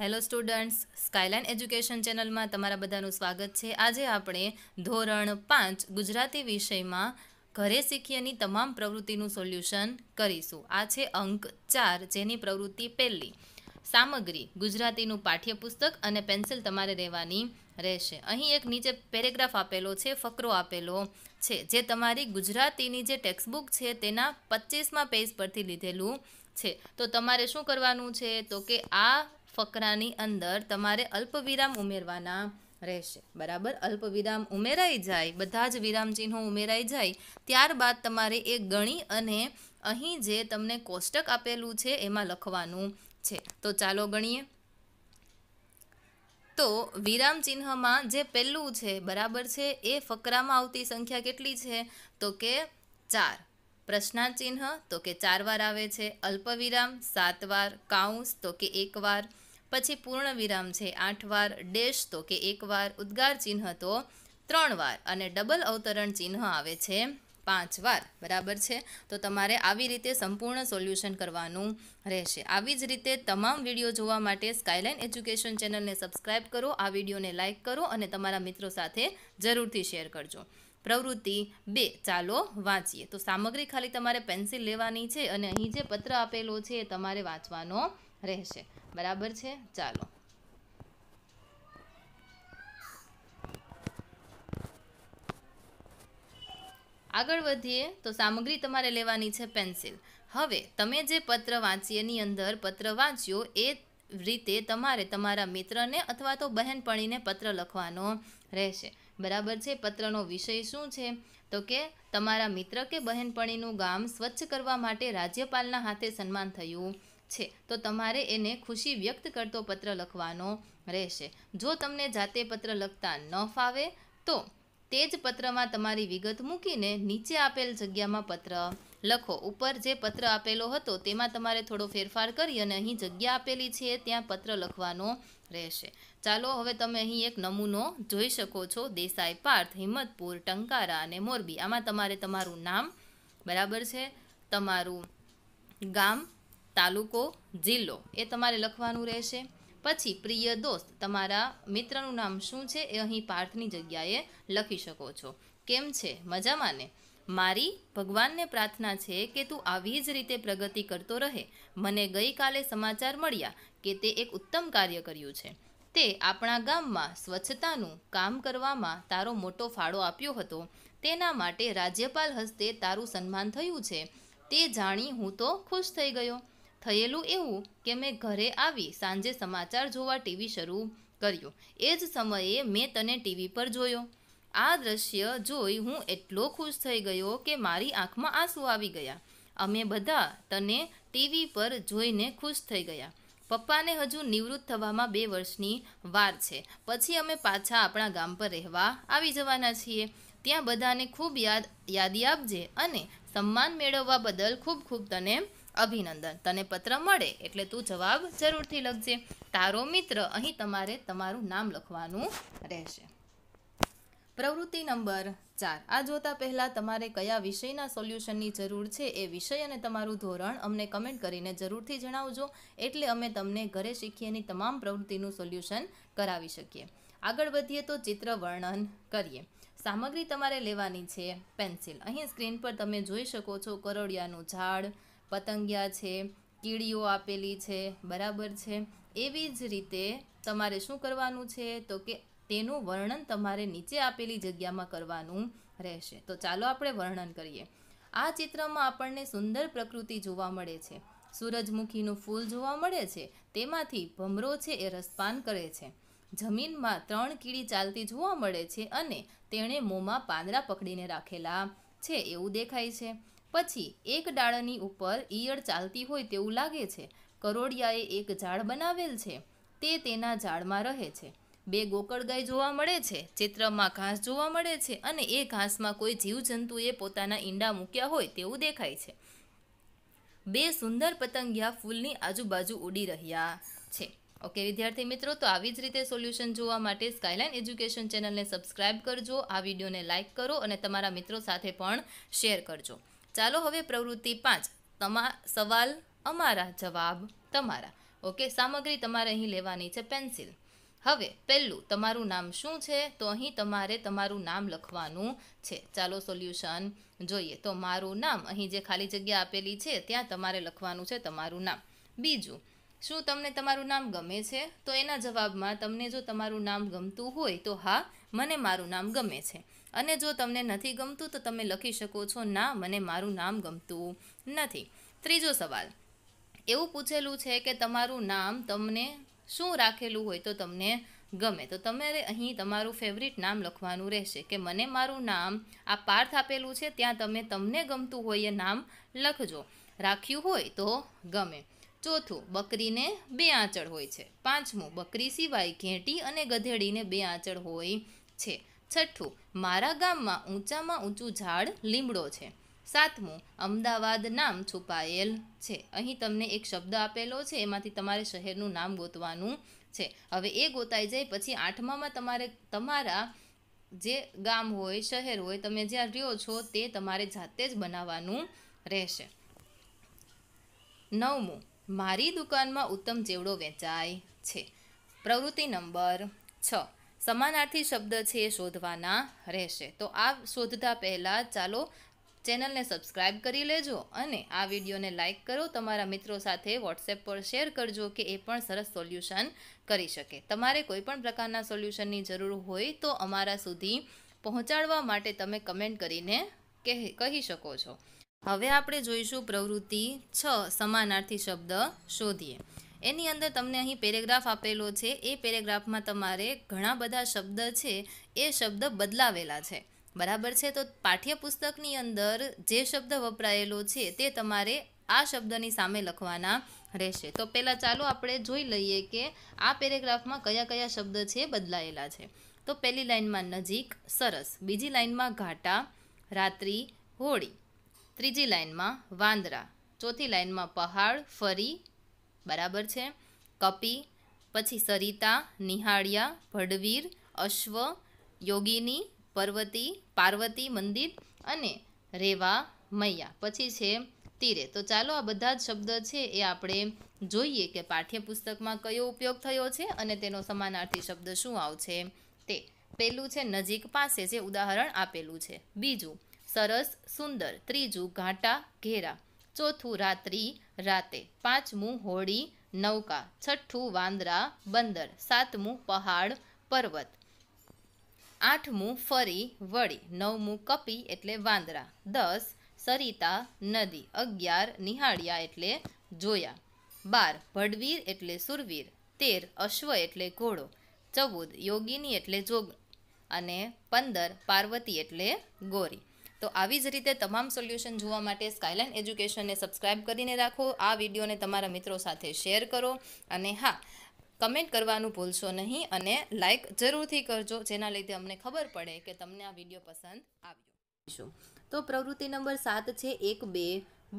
hello students skyline education ચેનલમાં તમારા બધાનું સ્વાગત છે આજે આપણે ધોરણ પાંચ ગુજરાતી વિષયમાં ઘરે શીખીએની તમામ પ્રવૃત્તિનું સોલ્યુશન કરીશું આ છે અંક ચાર જેની પ્રવૃત્તિ પહેલી સામગ્રી ગુજરાતીનું પાઠ્યપુસ્તક અને પેન્સિલ તમારે રહેવાની રહેશે અહીં એક નીચે પેરેગ્રાફ આપેલો છે ફકરો આપેલો છે જે તમારી ગુજરાતીની જે ટેક્સ્ટબુક છે તેના પચીસમાં પેજ પરથી લીધેલું છે તો તમારે શું કરવાનું છે તો કે આ ફકરાની અંદર તમારે અલ્પવિરામ ઉમેરવાના રહેશે બરાબર અલ્પવિરામ ઉમેરાઈ જાય બધા જ વિરામ ચિહ્નો ઉમેરાઈ જાય ત્યારબાદ તમારે એ ગણી અને અહીં જે તમને કોષ્ટક આપેલું છે એમાં લખવાનું છે તો ચાલો ગણીએ તો વિરામ ચિહ્નમાં જે પહેલું છે બરાબર છે એ ફકરામાં આવતી સંખ્યા કેટલી છે તો કે ચાર પ્રશ્નાર્થ તો કે ચાર વાર આવે છે અલ્પવિરામ સાત વાર કાઉન્સ તો કે એક વાર પછી પૂર્ણ વિરામ છે આઠ વાર ડેશ તો કે એક વાર ઉદ્ગાર ચિહ્ન તો ત્રણ વાર અને ડબલ અવતરણ ચિહ્ન આવે છે પાંચ વાર બરાબર છે તો તમારે આવી રીતે સંપૂર્ણ સોલ્યુશન કરવાનું રહેશે આવી જ રીતે તમામ વિડીયો જોવા માટે સ્કાયલાઇન એજ્યુકેશન ચેનલને સબસ્ક્રાઇબ કરો આ વિડીયોને લાઇક કરો અને તમારા મિત્રો સાથે જરૂરથી શેર કરજો પ્રવૃત્તિ બે ચાલો વાંચીએ તો સામગ્રી ખાલી તમારે પેન્સિલ લેવાની છે અને અહીં જે પત્ર આપેલો છે એ તમારે વાંચવાનો રહેશે બરાબર છે ચાલો આગળ વધીએ તો સામગ્રી તમારે લેવાની છે પેન્સિલ હવે તમે જે પત્ર વાંચી એની અંદર પત્ર વાંચ્યો એ રીતે તમારે તમારા મિત્રને અથવા તો બહેનપણીને પત્ર લખવાનો રહેશે બરાબર છે પત્રનો વિષય શું છે તો કે તમારા મિત્ર કે બહેનપણીનું ગામ સ્વચ્છ કરવા માટે રાજ્યપાલના હાથે સન્માન થયું છે તો તમારે એને ખુશી વ્યક્ત કરતો પત્ર લખવાનો રહેશે જો તમને જાતે પત્ર લખતા ન ફાવે તો તે જ પત્રમાં તમારી વિગત મૂકીને નીચે આપેલ જગ્યામાં પત્ર લખો ઉપર જે પત્ર આપેલો હતો તેમાં તમારે થોડો ફેરફાર કરી અને અહીં જગ્યા આપેલી છે ત્યાં પત્ર લખવાનો રહેશે ચાલો હવે તમે અહીં એક નમૂનો જોઈ શકો છો દેસાઈ પાર્થ હિંમતપુર ટંકારા અને મોરબી આમાં તમારે તમારું નામ બરાબર છે તમારું ગામ તાલુકો જિલ્લો એ તમારે લખવાનું રહેશે પછી પ્રિય દોસ્ત તમારા મિત્રનું નામ શું છે એ અહીં પાર્થની જગ્યાએ લખી શકો છો કેમ છે મજામાં ને મારી ભગવાનને પ્રાર્થના છે કે તું આવી જ રીતે પ્રગતિ કરતો રહે મને ગઈકાલે સમાચાર મળ્યા કે તે એક ઉત્તમ કાર્ય કર્યું છે તે આપણા ગામમાં સ્વચ્છતાનું કામ કરવામાં તારો મોટો ફાળો આપ્યો હતો તેના માટે રાજ્યપાલ હસ્તે તારું સન્માન થયું છે તે જાણી હું તો ખુશ થઈ ગયો થયેલું એવું કે મેં ઘરે આવી સાંજે સમાચાર જોવા ટીવી શરૂ કર્યું એ જ સમયે મેં તને ટીવી પર જોયો આ દ્રશ્ય જોઈ હું એટલો ખુશ થઈ ગયો કે મારી આંખમાં આંસુ આવી ગયા અમે બધા તને ટીવી પર જોઈને ખુશ થઈ ગયા પપ્પાને હજુ નિવૃત્ત થવામાં બે વર્ષની વાર છે પછી અમે પાછા આપણા ગામ પર રહેવા આવી જવાના છીએ ત્યાં બધાને ખૂબ યાદ યાદી આપજે અને સન્માન મેળવવા બદલ ખૂબ ખૂબ તને અભિનંદન તને પત્ર મળે એટલે તું જવાબ જરૂરથી લખજે તારો મિત્ર અહીં તમારે તમારું નામ લખવાનું રહેશે પ્રવૃત્તિ નંબર ચાર આ જોતા પહેલાં તમારે કયા વિષયના સોલ્યુશનની જરૂર છે એ વિષય અને તમારું ધોરણ અમને કમેન્ટ કરીને જરૂરથી જણાવજો એટલે અમે તમને ઘરે શીખીએની તમામ પ્રવૃત્તિનું સોલ્યુશન કરાવી શકીએ આગળ વધીએ તો ચિત્ર વર્ણન કરીએ સામગ્રી તમારે લેવાની છે પેન્સિલ અહીં સ્ક્રીન પર તમે જોઈ શકો છો કરોડિયાનું ઝાડ પતંગિયા છે કીડીઓ આપેલી છે બરાબર છે એવી જ રીતે તમારે શું કરવાનું છે તો કે તેનું વર્ણન તમારે નીચે આપેલી જગ્યામાં કરવાનું રહેશે તો ચાલો આપણે વર્ણન કરીએ આ ચિત્રમાં આપણને સુંદર પ્રકૃતિ જોવા મળે છે સૂરજમુખીનું ફૂલ જોવા મળે છે તેમાંથી ભમરો છે એ રસપાન કરે છે જમીનમાં ત્રણ કીડી ચાલતી જોવા મળે છે અને તેણે મોંમાં પાંદડા પકડીને રાખેલા છે એવું દેખાય છે પછી એક ડાળની ઉપર ઈયળ ચાલતી હોય તેવું લાગે છે કરોડિયાએ એક ઝાડ બનાવેલ છે તે તેના ઝાડમાં રહે છે બે ગોકળ ગાય જોવા મળે છે ચિત્રમાં ઘાસ જોવા મળે છે અને એ ઘાસમાં કોઈ જીવજંતુએ પોતાના ઈંડા મૂક્યા હોય તેવું દેખાય છે બે સુંદર પતંગિયા ફૂલની આજુબાજુ ઉડી રહ્યા છે ઓકે વિદ્યાર્થી મિત્રો તો આવી જ રીતે સોલ્યુશન જોવા માટે સ્કાયલાઇન એજ્યુકેશન ચેનલને સબસ્ક્રાઈબ કરજો આ વિડીયોને લાઇક કરો અને તમારા મિત્રો સાથે પણ શેર કરજો ચાલો હવે પ્રવૃત્તિ પાંચ તમા સવાલ અમારા જવાબ તમારા ઓકે સામગ્રી તમારે અહીં લેવાની છે પેન્સિલ હવે પહેલું તમારું નામ શું છે તો અહીં તમારે તમારું નામ લખવાનું છે ચાલો સોલ્યુશન જોઈએ તો મારું નામ અહીં જે ખાલી જગ્યા આપેલી છે ત્યાં તમારે લખવાનું છે તમારું નામ બીજું શું તમને તમારું નામ ગમે છે તો એના જવાબમાં તમને જો તમારું નામ ગમતું હોય તો હા મને મારું નામ ગમે છે અને જો તમને નથી ગમતું તો તમે લખી શકો છો ના મને મારું નામ ગમતું નથી ત્રીજો સવાલ એવું પૂછેલું છે કે તમારું નામ તમને શું રાખેલું હોય તો તમને ગમે તો તમારે અહીં તમારું ફેવરિટ નામ લખવાનું રહેશે કે મને મારું નામ આ પાર્થ આપેલું છે ત્યાં તમે તમને ગમતું હોય એ નામ લખજો રાખ્યું હોય તો ગમે ચોથું બકરીને બે આંચળ હોય છે પાંચમું બકરી સિવાય ઘેંટી અને ગધેડીને બે આંચળ હોય છે છઠ્ઠું મારા ગામમાં ઊંચામાં ઊંચું ઝાડ લીમડો છે સાતમું અમદાવાદ નામ છુપાયેલ છે અહીં તમને એક શબ્દ આપેલો છે એમાંથી તમારે શહેરનું નામ ગોતવાનું છે હવે એ ગોતાઈ જાય પછી આઠમામાં તમારે તમારા જે ગામ હોય શહેર હોય તમે જ્યાં રહ્યો છો તે તમારે જાતે જ બનાવવાનું રહેશે નવમું મારી દુકાનમાં ઉત્તમ જેવડો વેચાય છે પ્રવૃત્તિ નંબર છ સમાનાર્થી શબ્દ છે એ શોધવાના રહેશે તો આ શોધતા પહેલાં ચાલો ચેનલને સબસ્ક્રાઈબ કરી લેજો અને આ વિડીયોને લાઇક કરો તમારા મિત્રો સાથે વોટ્સએપ પર શેર કરજો કે એ પણ સરસ સોલ્યુશન કરી શકે તમારે કોઈપણ પ્રકારના સોલ્યુશનની જરૂર હોય તો અમારા સુધી પહોંચાડવા માટે તમે કમેન્ટ કરીને કહી શકો છો હવે આપણે જોઈશું પ્રવૃત્તિ છ સમાનાર્થી શબ્દ શોધીએ એની અંદર તમને અહીં પેરેગ્રાફ આપેલો છે એ પેરેગ્રાફમાં તમારે ઘણા બધા શબ્દ છે એ શબ્દ બદલાવેલા છે બરાબર છે તો પાઠ્યપુસ્તકની અંદર જે શબ્દ વપરાયેલો છે તે તમારે આ શબ્દની સામે લખવાના રહેશે તો પહેલાં ચાલો આપણે જોઈ લઈએ કે આ પેરેગ્રાફમાં કયા કયા શબ્દ છે બદલાયેલા છે તો પહેલી લાઇનમાં નજીક સરસ બીજી લાઇનમાં ઘાટા રાત્રિ હોળી ત્રીજી લાઇનમાં વાંદરા ચોથી લાઇનમાં પહાડ ફરી બરાબર છે કપી પછી સરિતા નિહાળિયા ભડવીર અશ્વ યોગિની પર્વતી પાર્વતી મંદિર અને રેવા મૈયા પછી છે તીરે તો ચાલો આ બધા જ શબ્દ છે એ આપણે જોઈએ કે પાઠ્યપુસ્તકમાં કયો ઉપયોગ થયો છે અને તેનો સમાનાર્થી શબ્દ શું આવશે તે પહેલું છે નજીક પાસે જે ઉદાહરણ આપેલું છે બીજું સરસ સુંદર ત્રીજું ઘાટા ઘેરા ચોથું રાત્રિ રાતે પાંચમું હોળી નૌકા છઠ્ઠું વાંદરા બંદર સાતમું પહાડ પર્વત આઠમું ફરી વળી નવમું કપી એટલે વાંદરા દસ સરિતા નદી અગિયાર નિહાળિયા એટલે જોયા બાર ભડવીર એટલે સુરવીર તેર અશ્વ એટલે ઘોડો ચૌદ યોગિની એટલે જોગ અને પંદર પાર્વતી એટલે ગોરી તો આવી જ રીતે તમામ સોલ્યુશન જોવા માટે સ્કાયલાઇન એજ્યુકેશનને સબસ્ક્રાઇબ કરીને રાખો આ વિડીયોને તમારા મિત્રો સાથે શેર કરો અને હા કમેન્ટ કરવાનું ભૂલશો નહીં અને લાઇક જરૂરથી કરજો જેના લીધે અમને ખબર પડે કે તમને આ વિડીયો પસંદ આવ્યો તો પ્રવૃત્તિ નંબર સાત છે એક બે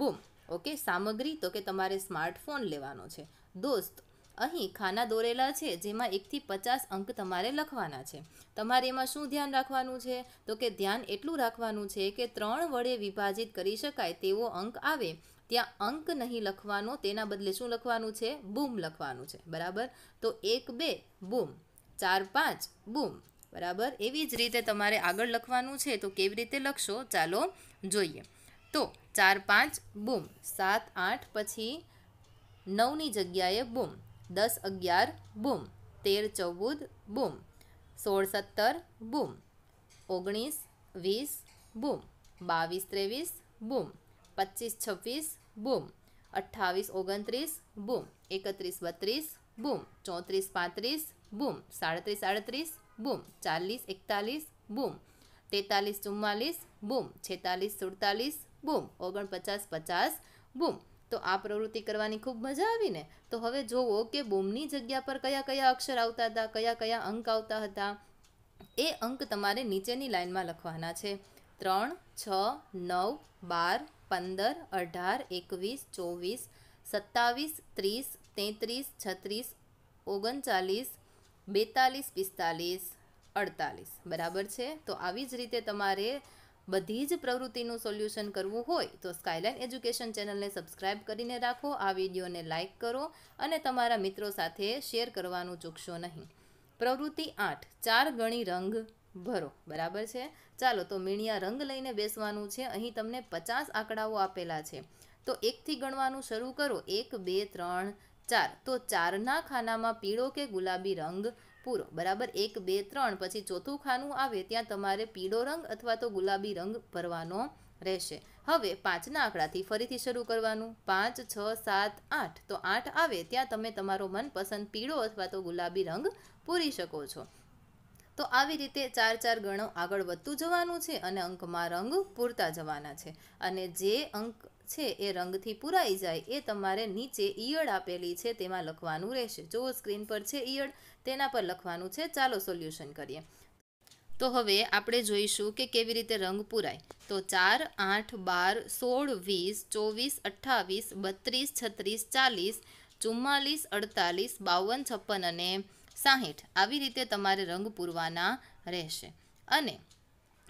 બૂમ ઓકે સામગ્રી તો કે તમારે સ્માર્ટફોન લેવાનો છે દોસ્ત અહીં ખાના દોરેલા છે જેમાં એકથી પચાસ અંક તમારે લખવાના છે તમારે એમાં શું ધ્યાન રાખવાનું છે તો કે ધ્યાન એટલું રાખવાનું છે કે ત્રણ વડે વિભાજિત કરી શકાય તેવો અંક આવે ત્યાં અંક નહીં લખવાનો તેના બદલે શું લખવાનું છે બૂમ લખવાનું છે બરાબર તો એક બે બૂમ ચાર પાંચ બૂમ બરાબર એવી જ રીતે તમારે આગળ લખવાનું છે તો કેવી રીતે લખશો ચાલો જોઈએ તો ચાર પાંચ બૂમ સાત આઠ પછી નવની જગ્યાએ બૂમ દસ અગિયાર બૂમ તેર ચૌદ બૂમ સોળ સત્તર બૂમ ઓગણીસ વીસ બૂમ બાવીસ ત્રેવીસ બૂમ પચીસ છવ્વીસ બૂમ અઠ્ઠાવીસ ઓગણત્રીસ બૂમ એકત્રીસ બત્રીસ બૂમ ચોત્રીસ પાંત્રીસ બૂમ સાડત્રીસ આડત્રીસ બૂમ ચાલીસ એકતાલીસ બૂમ તેતાલીસ ચુમ્માલીસ બૂમ છેતાલીસ સુડતાલીસ બૂમ ઓગણપચાસ પચાસ બૂમ તો આ પ્રવૃત્તિ કરવાની ખૂબ મજા આવી ને તો હવે જોવો કે બોમની જગ્યા પર કયા કયા અક્ષર આવતા હતા કયા કયા અંક આવતા હતા એ અંક તમારે નીચેની લાઇનમાં લખવાના છે ત્રણ છ નવ બાર પંદર અઢાર એકવીસ ચોવીસ સત્તાવીસ ત્રીસ તેત્રીસ છત્રીસ ઓગણચાલીસ બેતાલીસ પિસ્તાલીસ અડતાલીસ બરાબર છે તો આવી જ રીતે તમારે બધી જ પ્રવૃત્તિનું સોલ્યુશન કરવું હોય તો સ્કાયલાઇન એજ્યુકેશન ચેનલને સબસ્ક્રાઇબ કરીને રાખો આ વિડીયોને લાઇક કરો અને તમારા મિત્રો સાથે શેર કરવાનું ચૂકશો નહીં પ્રવૃત્તિ આઠ ચાર ગણી રંગ ભરો બરાબર છે ચાલો તો મીણિયા રંગ લઈને બેસવાનું છે અહીં તમને પચાસ આંકડાઓ આપેલા છે તો એકથી ગણવાનું શરૂ કરો એક બે ત્રણ ચાર તો ચારના ખાનામાં પીળો કે ગુલાબી રંગ પૂરો બરાબર એક બે ત્રણ પછી ચોથું ખાનું આવે ત્યાં તમારે પીળો રંગ અથવા તો ગુલાબી રંગ ભરવાનો રહેશે હવે પાંચના આંકડાથી ફરીથી શરૂ કરવાનું પાંચ છ સાત આઠ તો આઠ આવે ત્યાં તમે તમારો મનપસંદ પીળો અથવા તો ગુલાબી રંગ પૂરી શકો છો તો આવી રીતે ચાર ચાર ગણો આગળ વધતું જવાનું છે અને અંકમાં રંગ પૂરતા જવાના છે અને જે અંક છે એ રંગથી પૂરાઈ જાય એ તમારે નીચે ઈયળ આપેલી છે તેમાં લખવાનું રહેશે જો સ્ક્રીન પર છે ઈયળ તેના પર લખવાનું છે ચાલો સોલ્યુશન કરીએ તો હવે આપણે જોઈશું કે કેવી રીતે રંગ પૂરાય તો ચાર આઠ બાર સોળ વીસ ચોવીસ અઠ્ઠાવીસ બત્રીસ છત્રીસ ચાલીસ ચુમ્માલીસ અડતાલીસ બાવન છપ્પન અને સાહીઠ આવી રીતે તમારે રંગ પૂરવાના રહેશે અને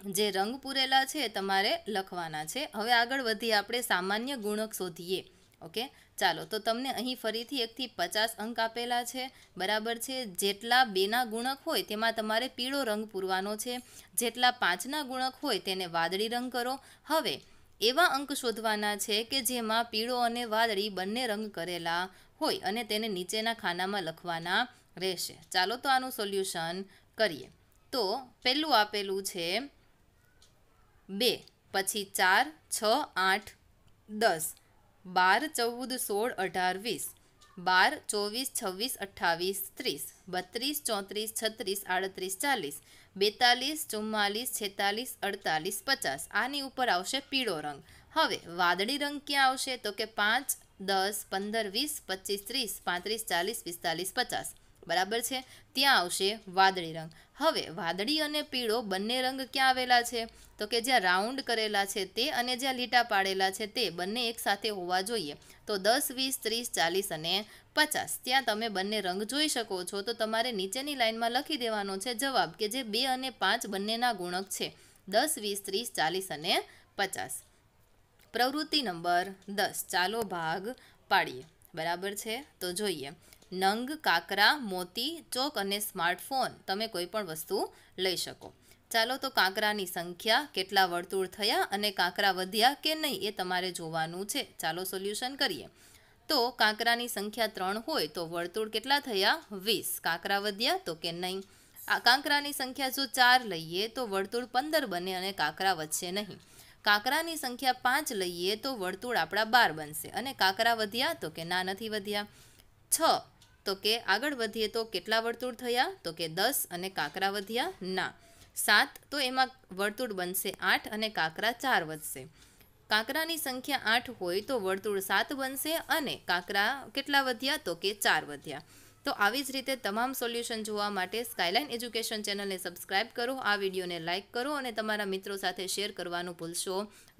જે રંગ પૂરેલા છે તમારે લખવાના છે હવે આગળ વધી આપણે સામાન્ય ગુણક શોધીએ ઓકે ચાલો તો તમને અહીં ફરીથી એકથી પચાસ અંક આપેલા છે બરાબર છે જેટલા બેના ગુણક હોય તેમાં તમારે પીળો રંગ પૂરવાનો છે જેટલા પાંચના ગુણક હોય તેને વાદળી રંગ કરો હવે એવા અંક શોધવાના છે કે જેમાં પીળો અને વાદળી બંને રંગ કરેલા હોય અને તેને નીચેના ખાનામાં લખવાના રહેશે ચાલો તો આનું સોલ્યુશન કરીએ તો પહેલું આપેલું છે બે પછી ચાર છ આઠ દસ બાર ચૌદ સોળ અઢાર વીસ બાર ચોવીસ છવ્વીસ અઠ્ઠાવીસ ત્રીસ બત્રીસ ચોત્રીસ છત્રીસ આડત્રીસ ચાલીસ બેતાલીસ ચુમ્માલીસ છેતાલીસ અડતાલીસ પચાસ આની ઉપર આવશે પીળો રંગ હવે વાદળી રંગ ક્યાં આવશે તો કે પાંચ દસ પંદર વીસ પચીસ ત્રીસ પાંત્રીસ ચાલીસ પિસ્તાલીસ પચાસ બરાબર છે ત્યાં આવશે વાદળી રંગ હવે વાદળી અને પીળો બંને રંગ ક્યાં આવેલા છે તો કે જ્યાં રાઉન્ડ કરેલા છે તે અને જ્યાં લીટા પાડેલા છે તે બંને એકસાથે હોવા જોઈએ તો દસ વીસ ત્રીસ ચાલીસ અને પચાસ ત્યાં તમે બંને રંગ જોઈ શકો છો તો તમારે નીચેની લાઇનમાં લખી દેવાનો છે જવાબ કે જે બે અને પાંચ બંનેના ગુણક છે દસ વીસ ત્રીસ ચાલીસ અને પચાસ પ્રવૃત્તિ નંબર દસ ચાલો ભાગ પાડીએ બરાબર છે તો જોઈએ નંગ કાંકરા મોતી ચોક અને સ્માર્ટફોન તમે કોઈ પણ વસ્તુ લઈ શકો ચાલો તો કાંકરાની સંખ્યા કેટલા વર્તુળ થયા અને કાંકરા વધ્યા કે નહીં એ તમારે જોવાનું છે ચાલો સોલ્યુશન કરીએ તો કાંકરાની સંખ્યા ત્રણ હોય તો વર્તુળ કેટલા થયા વીસ કાંકરા વધ્યા તો કે નહીં આ કાંકરાની સંખ્યા જો ચાર લઈએ તો વર્તુળ પંદર બને અને કાંકરા વધશે નહીં કાંકરાની સંખ્યા પાંચ લઈએ તો વર્તુળ આપણા બાર બનશે અને કાંકરા વધ્યા તો કે ના નથી વધ્યા છ તો કે આગળ વધીએ તો કેટલા વર્તુળ થયા તો કે દસ અને કાંકરા વધ્યા ના સાત તો એમાં વર્તુળ બનશે આઠ અને કાંકરા ચાર વધશે કાંકરાની સંખ્યા આઠ હોય તો વર્તુળ સાત બનશે અને કાંકરા કેટલા વધ્યા તો કે ચાર વધ્યા તો આવી જ રીતે તમામ સોલ્યુશન જોવા માટે સ્કાયલાઇન એજ્યુકેશન ચેનલને સબસ્ક્રાઇબ કરો આ વિડીયોને લાઇક કરો અને તમારા મિત્રો સાથે શેર કરવાનું ભૂલશો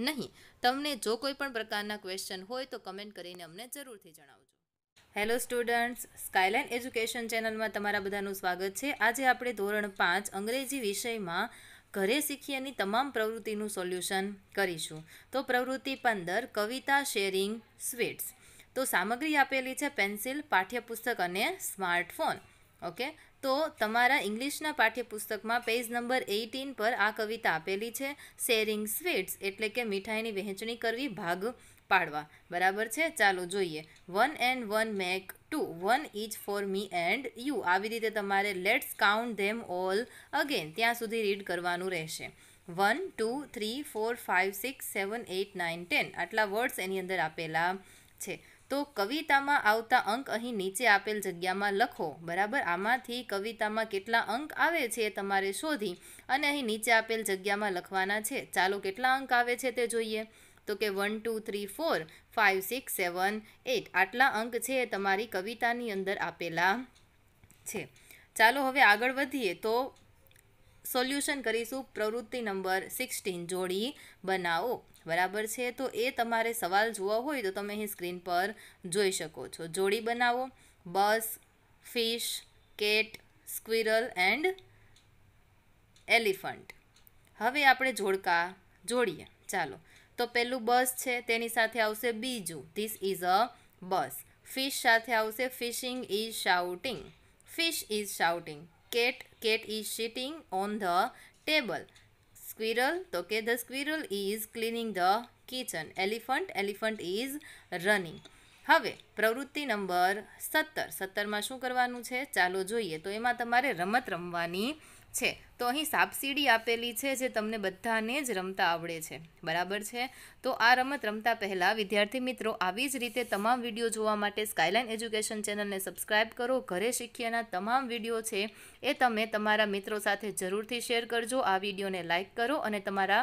નહીં તમને જો કોઈ પણ પ્રકારના ક્વેશ્ચન હોય તો કમેન્ટ કરીને અમને જરૂરથી જણાવજો હેલો સ્ટુડન્ટ્સ સ્કાયલાઇન એજ્યુકેશન ચેનલમાં તમારા બધાનું સ્વાગત છે આજે આપણે ધોરણ પાંચ અંગ્રેજી વિષયમાં ઘરે શીખીએની તમામ પ્રવૃત્તિનું સોલ્યુશન કરીશું તો પ્રવૃત્તિ પંદર કવિતા શેરિંગ સ્વીટ્સ તો સામગ્રી આપેલી છે પેન્સિલ પાઠ્યપુસ્તક અને સ્માર્ટફોન ઓકે તો તમારા ઇંગ્લિશના પાઠ્યપુસ્તકમાં પેજ નંબર એઇટીન પર આ કવિતા આપેલી છે શેરિંગ સ્વીટ્સ એટલે કે મીઠાઈની વહેંચણી કરવી ભાગ પાડવા બરાબર છે ચાલો જોઈએ one and one make two one each for me and you આવી રીતે તમારે let's count them all again ત્યાં સુધી રીડ કરવાનું રહેશે one two three four five six seven eight nine ten આટલા વર્ડ્સ એની અંદર આપેલા છે તો કવિતામાં આવતા અંક અહીં નીચે આપેલ જગ્યામાં લખો બરાબર આમાંથી કવિતામાં કેટલા અંક આવે છે તમારે શોધી અને અહીં નીચે આપેલ જગ્યામાં લખવાના છે ચાલો કેટલા અંક આવે છે તે જોઈએ તો કે one two three four five six seven eight આટલા અંક છે તમારી કવિતાની અંદર આપેલા છે ચાલો હવે આગળ વધીએ તો સોલ્યુશન કરીશું પ્રવૃત્તિ નંબર સિક્સટીન જોડી બનાવો બરાબર છે તો એ તમારે સવાલ જોવા હોય તો તમે અહીં સ્ક્રીન પર જોઈ શકો છો જોડી બનાવો bus fish cat squirrel and elephant હવે આપણે જોડકા જોડીએ ચાલો તો પહેલું બસ છે તેની સાથે આવશે બીજું this is a bus fish સાથે આવશે fishing is shouting fish is shouting cat cat is sitting on the table squirrel તો કે the squirrel is cleaning the kitchen elephant elephant is running હવે પ્રવૃત્તિ નંબર સત્તર સત્તરમાં શું કરવાનું છે ચાલો જોઈએ તો એમાં તમારે રમત રમવાની છે તો અહીં સાપસીડી આપેલી છે જે તમને બધાને જ રમતા આવડે છે બરાબર છે તો આ રમત રમતા પહેલાં વિદ્યાર્થી મિત્રો આવી જ રીતે તમામ વિડીયો જોવા માટે સ્કાયલાઇન એજ્યુકેશન ચેનલને સબસ્ક્રાઇબ કરો ઘરે શીખ્યાના તમામ વિડીયો છે એ તમે તમારા મિત્રો સાથે જરૂરથી શેર કરજો આ વિડીયોને લાઇક કરો અને તમારા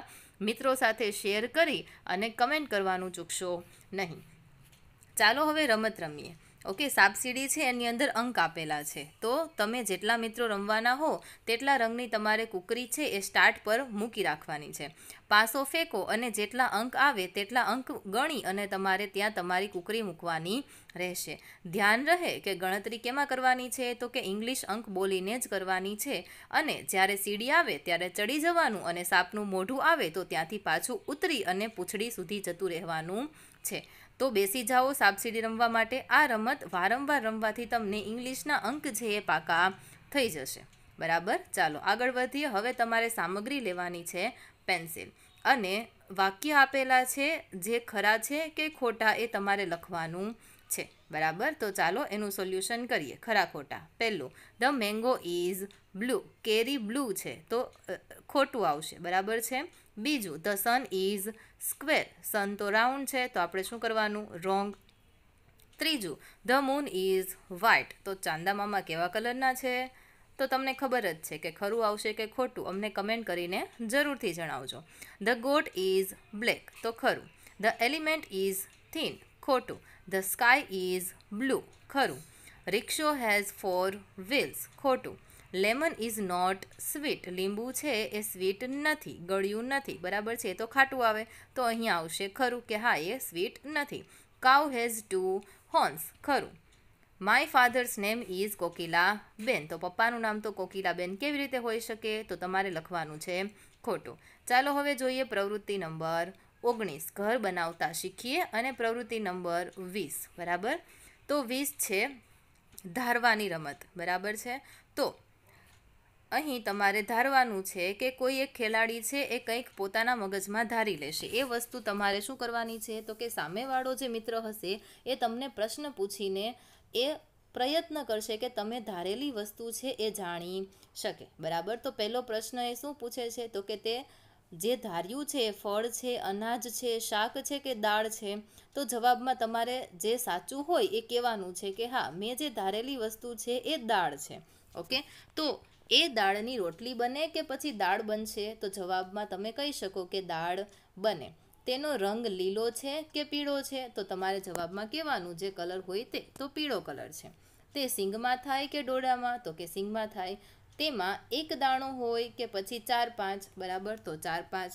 મિત્રો સાથે શેર કરી અને કમેન્ટ કરવાનું ચૂકશો નહીં ચાલો હવે રમત રમીએ ઓકે સાપસીડી છે એની અંદર અંક આપેલા છે તો તમે જેટલા મિત્રો રમવાના હો તેટલા રંગની તમારે કુકરી છે એ સ્ટાર્ટ પર મૂકી રાખવાની છે પાસો ફેંકો અને જેટલા અંક આવે તેટલા અંક ગણી અને તમારે ત્યાં તમારી કુકરી મૂકવાની રહેશે ધ્યાન રહે કે ગણતરી કેમાં કરવાની છે તો કે ઇંગ્લિશ અંક બોલીને જ કરવાની છે અને જ્યારે સીડી આવે ત્યારે ચડી જવાનું અને સાપનું મોઢું આવે તો ત્યાંથી પાછું ઉતરી અને પૂંછડી સુધી જતું રહેવાનું છે તો બેસી જાઓ સાપસીડી રમવા માટે આ રમત વારંવાર રમવાથી તમને ઇંગ્લિશના અંક છે એ પાકા થઈ જશે બરાબર ચાલો આગળ વધીએ હવે તમારે સામગ્રી લેવાની છે પેન્સિલ અને વાક્ય આપેલા છે જે ખરા છે કે ખોટા એ તમારે લખવાનું છે બરાબર તો ચાલો એનું સોલ્યુશન કરીએ ખરા ખોટા પહેલું ધ મેંગો ઇઝ બ્લુ કેરી બ્લુ છે તો ખોટું આવશે બરાબર છે બીજું the sun is square sun તો રાઉન્ડ છે તો આપણે શું કરવાનું રોંગ ત્રીજું ધ મૂન ઇઝ વ્હાઇટ તો ચાંદા મામા કેવા કલરના છે તો તમને ખબર જ છે કે ખરું આવશે કે ખોટું અમને કમેન્ટ કરીને જરૂરથી જણાવજો ધ ગોટ ઇઝ બ્લેક તો ખરું ધ એલિમેન્ટ ઇઝ થીન ખોટું ધ સ્કાય ઇઝ બ્લુ ખરું રિક્ષો હેઝ ફોર વ્હીલ્સ ખોટું લેમન ઇઝ નોટ સ્વીટ લીંબુ છે એ સ્વીટ નથી ગળ્યું નથી બરાબર છે એ તો ખાટું આવે તો અહીંયા આવશે ખરું કે હા એ સ્વીટ નથી કાઉ હેઝ ટુ હોર્ન્સ ખરું my father's name is Kokila ben તો પપ્પાનું નામ તો કોકિલાબેન કેવી રીતે હોઈ શકે તો તમારે લખવાનું છે ખોટું ચાલો હવે જોઈએ પ્રવૃત્તિ નંબર ઓગણીસ ઘર બનાવતા શીખીએ અને પ્રવૃત્તિ નંબર વીસ બરાબર તો વીસ છે ધારવાની રમત બરાબર છે તો અહીં તમારે ધારવાનું છે કે કોઈ એક ખેલાડી છે એ કંઈક પોતાના મગજમાં ધારી લેશે એ વસ્તુ તમારે શું કરવાની છે તો કે સામેવાળો જે મિત્ર હશે એ તમને પ્રશ્ન પૂછીને એ પ્રયત્ન કરશે કે તમે ધારેલી વસ્તુ છે એ જાણી શકે બરાબર તો પહેલો પ્રશ્ન એ શું પૂછે છે તો કે તે જે ધાર્યું છે એ ફળ છે અનાજ છે શાક છે કે દાળ છે તો જવાબમાં તમારે જે સાચું હોય એ કહેવાનું છે કે હા મેં જે ધારેલી વસ્તુ છે એ દાળ છે ઓકે તો એ દાળની રોટલી બને કે પછી દાળ બનશે તો જવાબમાં તમે કહી શકો કે દાળ બને તેનો રંગ લીલો છે કે પીળો છે તો તમારે જવાબમાં કહેવાનું જે કલર હોય તે તો પીળો કલર છે તે સિંગમાં થાય કે ડોડામાં તો કે સિંગમાં થાય તેમાં એક દાણો હોય કે પછી ચાર પાંચ બરાબર તો ચાર પાંચ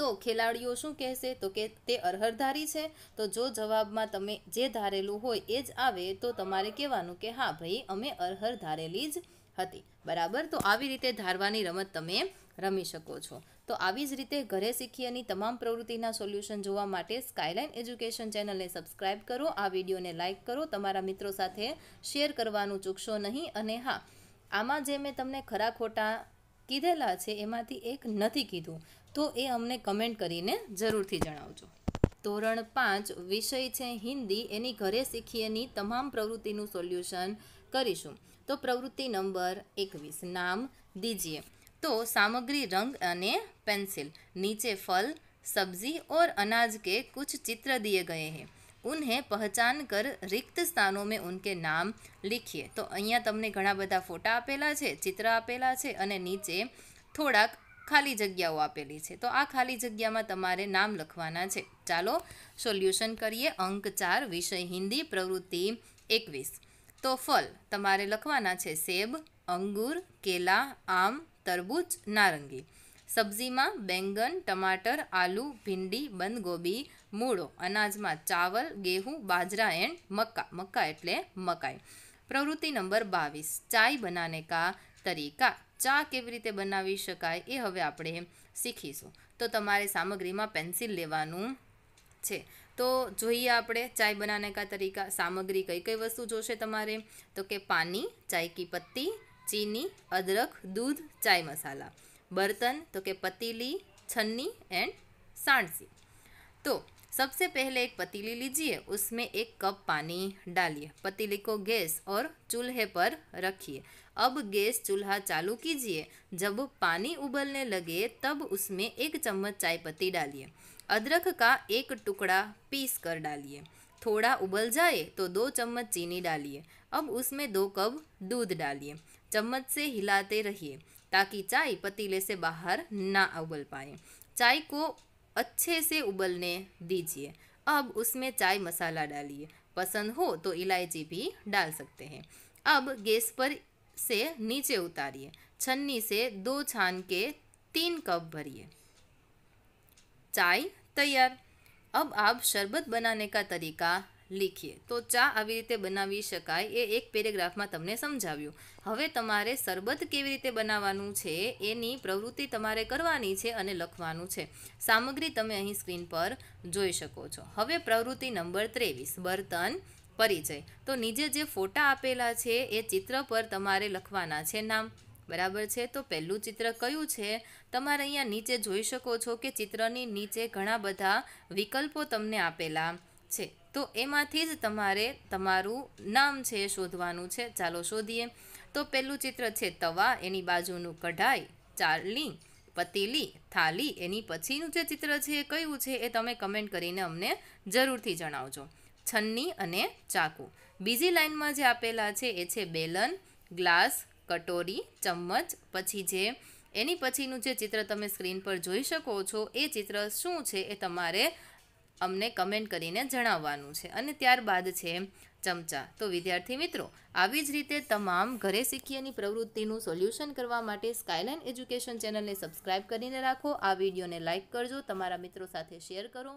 તો ખેલાડીઓ શું કહેશે તો કે તે અરહરધારી છે તો જો જવાબમાં તમે જે ધારેલું હોય એ જ આવે તો તમારે કહેવાનું કે હા ભાઈ અમે અરહર ધારેલી જ હતી બરાબર તો આવી રીતે ધારવાની રમત તમે રમી શકો છો તો આવી જ રીતે ઘરે શીખીએની તમામ પ્રવૃત્તિના સોલ્યુશન જોવા માટે સ્કાયલાઇન એજ્યુકેશન ચેનલને સબસ્ક્રાઇબ કરો આ વિડીયોને લાઇક કરો તમારા મિત્રો સાથે શેર કરવાનું ચૂકશો નહીં અને હા આમાં જે મેં તમને ખરા ખોટા કીધેલા છે એમાંથી એક નથી કીધું તો એ અમને કમેન્ટ કરીને જરૂરથી જણાવજો ધોરણ પાંચ વિષય છે હિન્દી એની ઘરે શીખીએની તમામ પ્રવૃત્તિનું સોલ્યુશન કરીશું તો પ્રવૃત્તિ નંબર એકવીસ નામ દીજીએ તો સામગ્રી રંગ અને પેન્સિલ નીચે ફલ સબ્જી ઓર અનાજ કે કુછ ચિત્ર दिए ગયે हैं उन्हें पहचान कर रिक्त સ્થાનો મેં ઉનકે નામ લિખીએ તો અહીંયા તમને ઘણા બધા ફોટા આપેલા છે ચિત્ર આપેલા છે અને નીચે થોડાક ખાલી જગ્યાઓ આપેલી છે તો આ ખાલી જગ્યામાં તમારે નામ લખવાના છે ચાલો સોલ્યુશન કરીએ અંક ચાર વિષય હિન્દી પ્રવૃત્તિ એકવીસ તો ફલ તમારે લખવાના છે સેબ અંગૂર કેલા આમ તરબૂચ નારંગી સબ્જીમાં બેંગન ટમાટર આલુ ભીંડી બંધગોબી મૂળો અનાજમાં ચાવલ ગેહું બાજરા એન્ડ મક્કા મક્કા એટલે મકાઈ પ્રવૃત્તિ નંબર બાવીસ ચાય બનાને કા તરીકા ચા કેવી રીતે બનાવી શકાય એ હવે આપણે શીખીશું તો તમારે સામગ્રીમાં પેન્સિલ લેવાનું છે તો જોઈએ આપણે ચાય બનાને કા તરીકા સામગ્રી કઈ કઈ વસ્તુ જોશે તમારે તો કે પાણી ચાય કી પત્તી ચીની અદરક દૂધ ચાય મસાલા બર્તન તો કે પતીલી છન્ની એન્ડ સાણસી તો સબસે પહેલે એક પતીલી लीजिए ઉસમે એક કપ પાણી ડાલીએ પતીલી કો ગેસ ઓર ચૂલ્હે પર રખીએ अब गैस चूल्हा चालू कीजिए जब पानी उबलने लगे तब उसमें एक चम्मच चाय पत्ती डालिए अदरक का एक टुकड़ा पीस कर डालिए थोड़ा उबल जाए तो दो चम्मच चीनी डालिए अब उसमें दो कप दूध डालिए चम्मच से हिलाते रहिए ताकि चाय पतीले से बाहर ना उबल पाए चाय को अच्छे से उबलने दीजिए अब उसमें चाय मसाला डालिए पसंद हो तो इलायची भी डाल सकते हैं अब गैस पर से नीचे उतारिए छन्नी से दो छान के तीन कप भरिए चाय તૈયાર અબ આપ શરબત બનાને કા તરીકા લીખીએ તો ચા આવી રીતે બનાવી શકાય એ એક પેરેગ્રાફમાં તમને સમજાવ્યું હવે તમારે શરબત કેવી રીતે બનાવવાનું છે એની પ્રવૃત્તિ તમારે કરવાની છે અને લખવાનું છે સામગ્રી તમે અહીં સ્ક્રીન પર જોઈ શકો છો હવે પ્રવૃત્તિ નંબર ત્રેવીસ બર્તન પરિચય તો નીચે જે ફોટા આપેલા છે એ ચિત્ર પર તમારે લખવાના છે નામ બરાબર છે તો પહેલું ચિત્ર કયું છે તમારે અહીંયા નીચે જોઈ શકો છો કે ચિત્રની નીચે ઘણા બધા વિકલ્પો તમને આપેલા છે તો એમાંથી જ તમારે તમારું નામ છે એ શોધવાનું છે ચાલો શોધીએ તો પહેલું ચિત્ર છે તવા એની બાજુનું કઢાઈ ચાલની પતીલી થાલી એની પછીનું જે ચિત્ર છે એ કયું છે એ તમે કમેન્ટ કરીને અમને જરૂરથી જણાવજો છન્ની અને ચાકુ બીજી લાઇનમાં જે આપેલા છે એ છે બેલન ગ્લાસ કટોરી ચમચ પછી જે એની પછીનું જે ચિત્ર તમે સ્ક્રીન પર જોઈ શકો છો એ ચિત્ર શું છે એ તમારે અમને કમેન્ટ કરીને જણાવવાનું છે અને ત્યારબાદ છે ચમચા તો વિદ્યાર્થી મિત્રો આવી જ રીતે તમામ ઘરે શીખીએની પ્રવૃત્તિનું સોલ્યુશન કરવા માટે સ્કાયલાઇન એજ્યુકેશન ચેનલને સબસ્ક્રાઇબ કરીને રાખો આ વિડીયોને લાઇક કરજો તમારા મિત્રો સાથે શેર કરો